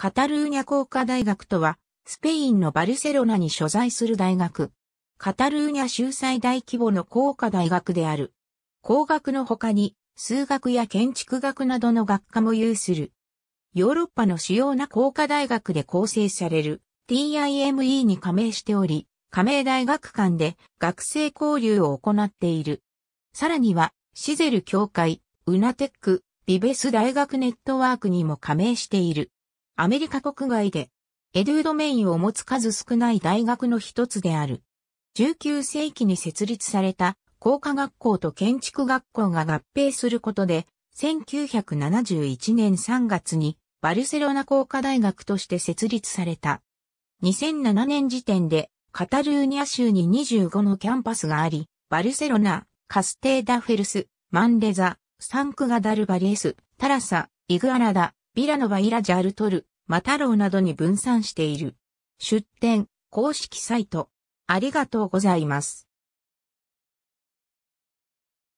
カタルーニャ工科大学とは、スペインのバルセロナに所在する大学。カタルーニャ州最大規模の工科大学である。工学の他に、数学や建築学などの学科も有する。ヨーロッパの主要な工科大学で構成される TIME に加盟しており、加盟大学間で学生交流を行っている。さらには、シゼル協会、ウナテック、ビベス大学ネットワークにも加盟している。アメリカ国外で、エドゥードメインを持つ数少ない大学の一つである。19世紀に設立された工科学校と建築学校が合併することで、1971年3月にバルセロナ工科大学として設立された。2007年時点でカタルーニャ州に25のキャンパスがあり、バルセロナ、カステーダフェルス、マンレザ、サンクガダルバリエス、タラサ、イグアラダ、ビラノバイラジャルトル、マタロウなどに分散している。出展、公式サイト。ありがとうございます。